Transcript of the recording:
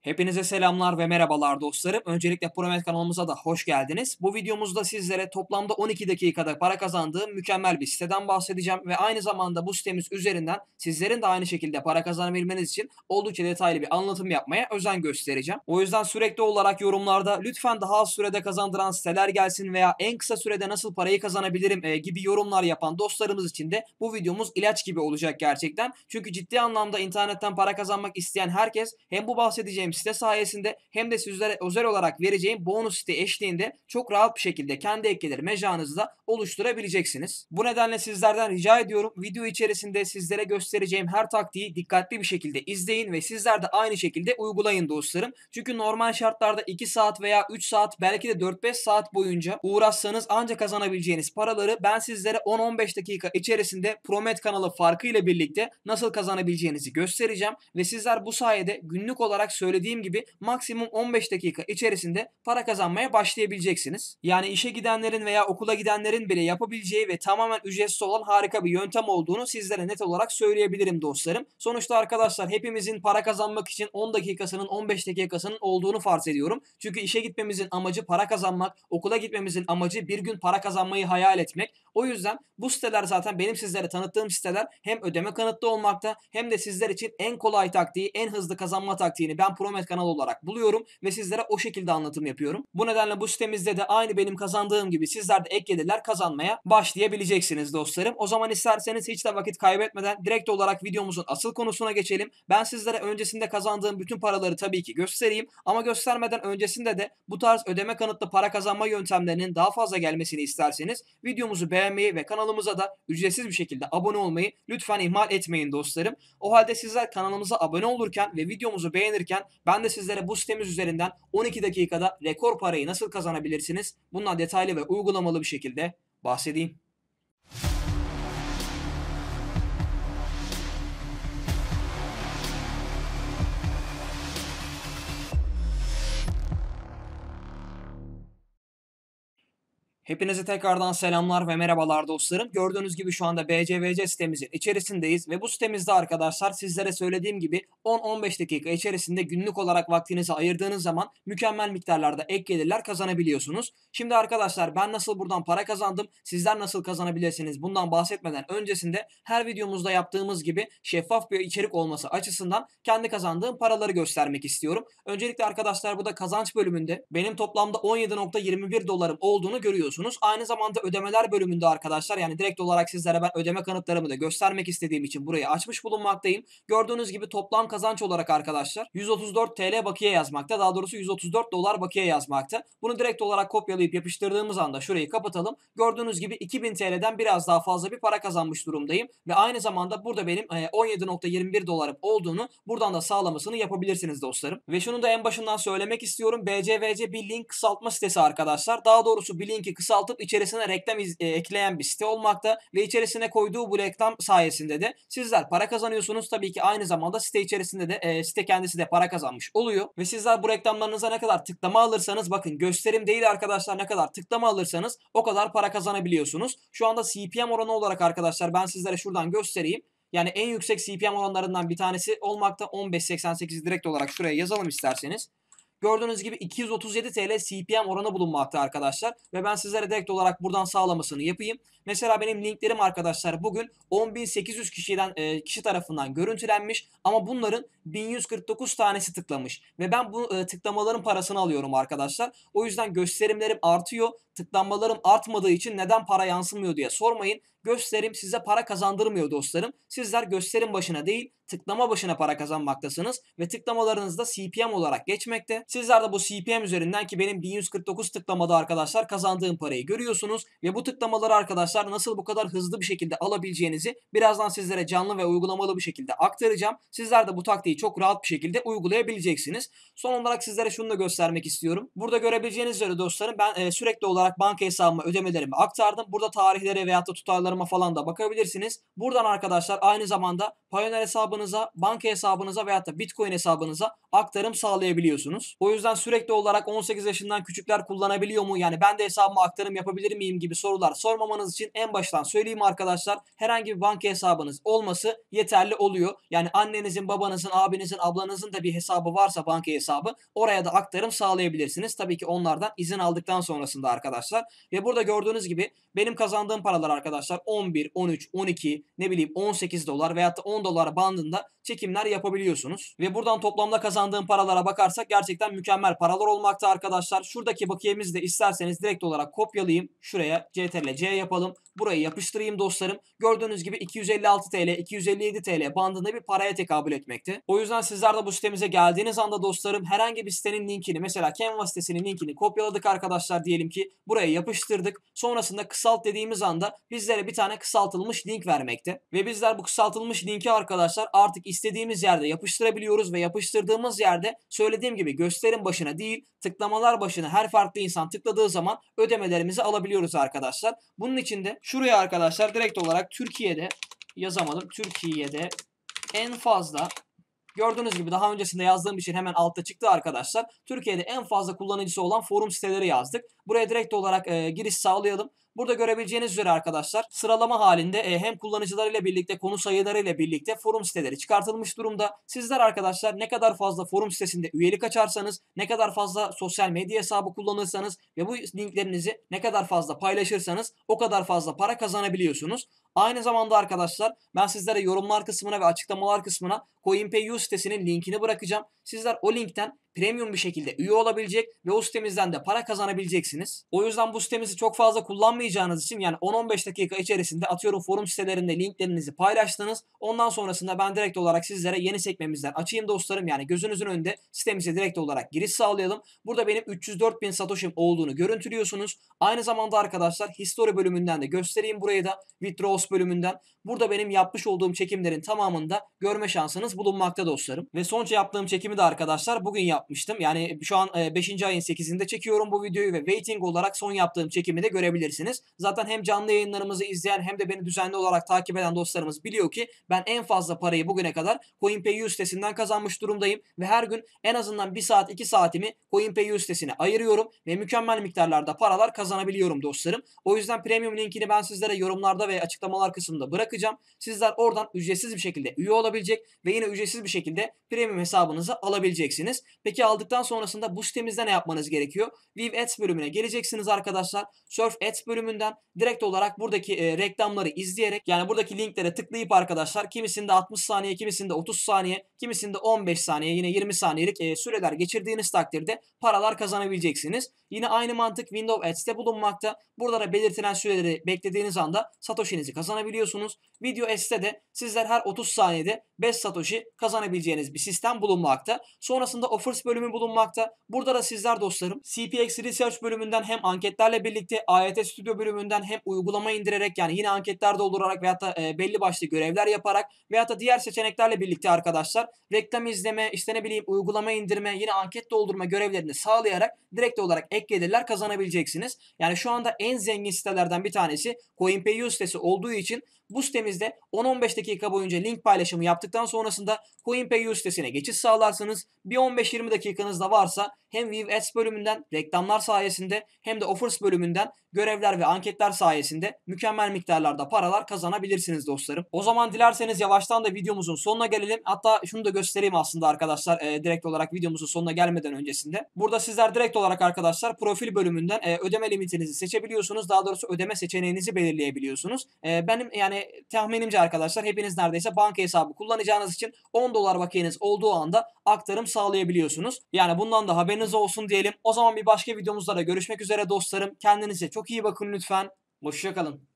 Hepinize selamlar ve merhabalar dostlarım. Öncelikle Promet kanalımıza da hoş geldiniz. Bu videomuzda sizlere toplamda 12 dakikada para kazandığım mükemmel bir siteden bahsedeceğim ve aynı zamanda bu sitemiz üzerinden sizlerin de aynı şekilde para kazanabilmeniz için oldukça detaylı bir anlatım yapmaya özen göstereceğim. O yüzden sürekli olarak yorumlarda lütfen daha az sürede kazandıran siteler gelsin veya en kısa sürede nasıl parayı kazanabilirim e, gibi yorumlar yapan dostlarımız için de bu videomuz ilaç gibi olacak gerçekten. Çünkü ciddi anlamda internetten para kazanmak isteyen herkes hem bu bahsedeceğim vereceğim site sayesinde hem de sizlere özel olarak vereceğim bonus site eşliğinde çok rahat bir şekilde kendi ek gelir da oluşturabileceksiniz. Bu nedenle sizlerden rica ediyorum video içerisinde sizlere göstereceğim her taktiği dikkatli bir şekilde izleyin ve sizler de aynı şekilde uygulayın dostlarım. Çünkü normal şartlarda 2 saat veya 3 saat belki de 4-5 saat boyunca uğraşsanız ancak kazanabileceğiniz paraları ben sizlere 10-15 dakika içerisinde Promet kanalı farkı ile birlikte nasıl kazanabileceğinizi göstereceğim ve sizler bu sayede günlük olarak söylediğim söylediğim gibi maksimum 15 dakika içerisinde para kazanmaya başlayabileceksiniz. Yani işe gidenlerin veya okula gidenlerin bile yapabileceği ve tamamen ücretsiz olan harika bir yöntem olduğunu sizlere net olarak söyleyebilirim dostlarım. Sonuçta arkadaşlar hepimizin para kazanmak için 10 dakikasının 15 dakikasının olduğunu farz ediyorum. Çünkü işe gitmemizin amacı para kazanmak, okula gitmemizin amacı bir gün para kazanmayı hayal etmek. O yüzden bu siteler zaten benim sizlere tanıttığım siteler hem ödeme kanıtlı olmakta hem de sizler için en kolay taktiği, en hızlı kazanma taktiğini ben pro Glomet kanal olarak buluyorum ve sizlere o şekilde anlatım yapıyorum. Bu nedenle bu sitemizde de aynı benim kazandığım gibi sizler de ek gelirler kazanmaya başlayabileceksiniz dostlarım. O zaman isterseniz hiç de vakit kaybetmeden direkt olarak videomuzun asıl konusuna geçelim. Ben sizlere öncesinde kazandığım bütün paraları tabii ki göstereyim ama göstermeden öncesinde de bu tarz ödeme kanıtlı para kazanma yöntemlerinin daha fazla gelmesini isterseniz videomuzu beğenmeyi ve kanalımıza da ücretsiz bir şekilde abone olmayı lütfen ihmal etmeyin dostlarım. O halde sizler kanalımıza abone olurken ve videomuzu beğenirken ben de sizlere bu sitemiz üzerinden 12 dakikada rekor parayı nasıl kazanabilirsiniz? Bundan detaylı ve uygulamalı bir şekilde bahsedeyim. Hepinize tekrardan selamlar ve merhabalar dostlarım. Gördüğünüz gibi şu anda BCVC sitemizin içerisindeyiz ve bu sitemizde arkadaşlar sizlere söylediğim gibi 10-15 dakika içerisinde günlük olarak vaktinizi ayırdığınız zaman mükemmel miktarlarda ek gelirler kazanabiliyorsunuz. Şimdi arkadaşlar ben nasıl buradan para kazandım, sizler nasıl kazanabilirsiniz bundan bahsetmeden öncesinde her videomuzda yaptığımız gibi şeffaf bir içerik olması açısından kendi kazandığım paraları göstermek istiyorum. Öncelikle arkadaşlar bu da kazanç bölümünde benim toplamda 17.21 dolarım olduğunu görüyorsunuz görüyorsunuz. Aynı zamanda ödemeler bölümünde arkadaşlar yani direkt olarak sizlere ben ödeme kanıtlarımı da göstermek istediğim için burayı açmış bulunmaktayım. Gördüğünüz gibi toplam kazanç olarak arkadaşlar 134 TL bakiye yazmakta. Daha doğrusu 134 dolar bakiye yazmakta. Bunu direkt olarak kopyalayıp yapıştırdığımız anda şurayı kapatalım. Gördüğünüz gibi 2000 TL'den biraz daha fazla bir para kazanmış durumdayım. Ve aynı zamanda burada benim 17.21 e, dolarım olduğunu buradan da sağlamasını yapabilirsiniz dostlarım. Ve şunu da en başından söylemek istiyorum. BCVC bir link kısaltma sitesi arkadaşlar. Daha doğrusu bir linki kısaltıp içerisine reklam iz, e, ekleyen bir site olmakta ve içerisine koyduğu bu reklam sayesinde de sizler para kazanıyorsunuz. Tabii ki aynı zamanda site içerisinde de e, site kendisi de para kazanmış oluyor ve sizler bu reklamlarınıza ne kadar tıklama alırsanız bakın gösterim değil arkadaşlar ne kadar tıklama alırsanız o kadar para kazanabiliyorsunuz. Şu anda CPM oranı olarak arkadaşlar ben sizlere şuradan göstereyim. Yani en yüksek CPM oranlarından bir tanesi olmakta 15.88 direkt olarak şuraya yazalım isterseniz. Gördüğünüz gibi 237 TL CPM oranı bulunmakta arkadaşlar. Ve ben sizlere direkt olarak buradan sağlamasını yapayım. Mesela benim linklerim arkadaşlar bugün 10.800 kişiden e, kişi tarafından görüntülenmiş ama bunların 1149 tanesi tıklamış ve ben bu e, tıklamaların parasını alıyorum arkadaşlar. O yüzden gösterimlerim artıyor. Tıklanmalarım artmadığı için neden para yansımıyor diye sormayın. Gösterim size para kazandırmıyor dostlarım. Sizler gösterim başına değil tıklama başına para kazanmaktasınız ve tıklamalarınız da CPM olarak geçmekte. Sizler de bu CPM üzerinden ki benim 1149 tıklamada arkadaşlar kazandığım parayı görüyorsunuz ve bu tıklamaları arkadaşlar nasıl bu kadar hızlı bir şekilde alabileceğinizi birazdan sizlere canlı ve uygulamalı bir şekilde aktaracağım. Sizler de bu taktiği çok rahat bir şekilde uygulayabileceksiniz. Son olarak sizlere şunu da göstermek istiyorum. Burada görebileceğiniz üzere dostlarım ben e, sürekli olarak banka hesabıma ödemelerimi aktardım. Burada tarihleri veyahut da tutarları oranlarıma falan da bakabilirsiniz. Buradan arkadaşlar aynı zamanda Payoneer hesabınıza, banka hesabınıza veyahut da Bitcoin hesabınıza aktarım sağlayabiliyorsunuz. O yüzden sürekli olarak 18 yaşından küçükler kullanabiliyor mu? Yani ben de hesabıma aktarım yapabilir miyim gibi sorular sormamanız için en baştan söyleyeyim arkadaşlar. Herhangi bir banka hesabınız olması yeterli oluyor. Yani annenizin, babanızın, abinizin, ablanızın da bir hesabı varsa banka hesabı oraya da aktarım sağlayabilirsiniz. Tabii ki onlardan izin aldıktan sonrasında arkadaşlar. Ve burada gördüğünüz gibi benim kazandığım paralar arkadaşlar 11, 13, 12 ne bileyim 18 dolar veyahut da 10 dolar bandında çekimler yapabiliyorsunuz. Ve buradan toplamda kazandığım paralara bakarsak gerçekten mükemmel paralar olmakta arkadaşlar. Şuradaki bakiyemizi de isterseniz direkt olarak kopyalayayım. Şuraya CTRL C yapalım. Burayı yapıştırayım dostlarım. Gördüğünüz gibi 256 TL, 257 TL bandında bir paraya tekabül etmekte. O yüzden sizler de bu sitemize geldiğiniz anda dostlarım herhangi bir sitenin linkini mesela Canva sitesinin linkini kopyaladık arkadaşlar diyelim ki buraya yapıştırdık. Sonrasında kısalt dediğimiz anda bizlere bir tane kısaltılmış link vermekte. Ve bizler bu kısaltılmış linki arkadaşlar artık istedik istediğimiz yerde yapıştırabiliyoruz ve yapıştırdığımız yerde söylediğim gibi gösterim başına değil tıklamalar başına her farklı insan tıkladığı zaman ödemelerimizi alabiliyoruz arkadaşlar. Bunun için de şuraya arkadaşlar direkt olarak Türkiye'de yazamadım. Türkiye'de en fazla Gördüğünüz gibi daha öncesinde yazdığım için şey hemen altta çıktı arkadaşlar. Türkiye'de en fazla kullanıcısı olan forum siteleri yazdık. Buraya direkt olarak e, giriş sağlayalım. Burada görebileceğiniz üzere arkadaşlar sıralama halinde e, hem kullanıcılarıyla birlikte konu sayılarıyla birlikte forum siteleri çıkartılmış durumda. Sizler arkadaşlar ne kadar fazla forum sitesinde üyelik açarsanız, ne kadar fazla sosyal medya hesabı kullanırsanız ve bu linklerinizi ne kadar fazla paylaşırsanız o kadar fazla para kazanabiliyorsunuz. Aynı zamanda arkadaşlar ben sizlere yorumlar kısmına ve açıklamalar kısmına CoinPayU sitesinin linkini bırakacağım. Sizler o linkten premium bir şekilde üye olabilecek ve o sitemizden de para kazanabileceksiniz. O yüzden bu sitemizi çok fazla kullanmayacağınız için yani 10-15 dakika içerisinde atıyorum forum sitelerinde linklerinizi paylaştınız. Ondan sonrasında ben direkt olarak sizlere yeni sekmemizden açayım dostlarım. Yani gözünüzün önünde sitemize direkt olarak giriş sağlayalım. Burada benim 304 bin satoshim olduğunu görüntülüyorsunuz. Aynı zamanda arkadaşlar history bölümünden de göstereyim burayı da withdraws bölümünden. Burada benim yapmış olduğum çekimlerin tamamında görme şansınız bulunmakta dostlarım. Ve son yaptığım çekimi de arkadaşlar bugün yaptım yapmıştım. Yani e, şu an 5. E, ayın 8'inde çekiyorum bu videoyu ve waiting olarak son yaptığım çekimi de görebilirsiniz. Zaten hem canlı yayınlarımızı izleyen hem de beni düzenli olarak takip eden dostlarımız biliyor ki ben en fazla parayı bugüne kadar CoinPayu sitesinden kazanmış durumdayım ve her gün en azından 1 saat 2 saatimi CoinPayu sitesine ayırıyorum ve mükemmel miktarlarda paralar kazanabiliyorum dostlarım. O yüzden premium linkini ben sizlere yorumlarda ve açıklamalar kısmında bırakacağım. Sizler oradan ücretsiz bir şekilde üye olabilecek ve yine ücretsiz bir şekilde premium hesabınızı alabileceksiniz. Peki Peki aldıktan sonrasında bu sitemizde ne yapmanız gerekiyor? Vive Ads bölümüne geleceksiniz arkadaşlar. Surf Ads bölümünden direkt olarak buradaki e, reklamları izleyerek yani buradaki linklere tıklayıp arkadaşlar kimisinde 60 saniye, kimisinde 30 saniye, kimisinde 15 saniye yine 20 saniyelik e, süreler geçirdiğiniz takdirde paralar kazanabileceksiniz. Yine aynı mantık Windows Ads'te bulunmakta. Buralara belirtilen süreleri beklediğiniz anda Satoshi'nizi kazanabiliyorsunuz. Video Ads'te de sizler her 30 saniyede 5 Satoshi kazanabileceğiniz bir sistem bulunmakta. Sonrasında offer Research bölümü bulunmakta. Burada da sizler dostlarım CPX Research bölümünden hem anketlerle birlikte AYT Studio bölümünden hem uygulama indirerek yani yine anketler doldurarak veyahut da e, belli başlı görevler yaparak veyahut da diğer seçeneklerle birlikte arkadaşlar reklam izleme, işte ne bileyim uygulama indirme, yine anket doldurma görevlerini sağlayarak direkt olarak ek gelirler kazanabileceksiniz. Yani şu anda en zengin sitelerden bir tanesi CoinPayU sitesi olduğu için bu sitemizde 10-15 dakika boyunca link paylaşımı yaptıktan sonrasında CoinPayU sitesine geçiş sağlarsanız bir 15-20 dakikanız da varsa hem View Ads bölümünden reklamlar sayesinde hem de Offers bölümünden görevler ve anketler sayesinde mükemmel miktarlarda paralar kazanabilirsiniz dostlarım. O zaman dilerseniz yavaştan da videomuzun sonuna gelelim. Hatta şunu da göstereyim aslında arkadaşlar e, direkt olarak videomuzun sonuna gelmeden öncesinde. Burada sizler direkt olarak arkadaşlar profil bölümünden e, ödeme limitinizi seçebiliyorsunuz. Daha doğrusu ödeme seçeneğinizi belirleyebiliyorsunuz. E, benim yani tahminimce arkadaşlar hepiniz neredeyse banka hesabı kullanacağınız için 10 dolar vakiyeniz olduğu anda aktarım sağlayabiliyorsunuz. Yani bundan da haberiniz Haberiniz olsun diyelim. O zaman bir başka videomuzda da görüşmek üzere dostlarım. Kendinize çok iyi bakın lütfen. Hoşçakalın.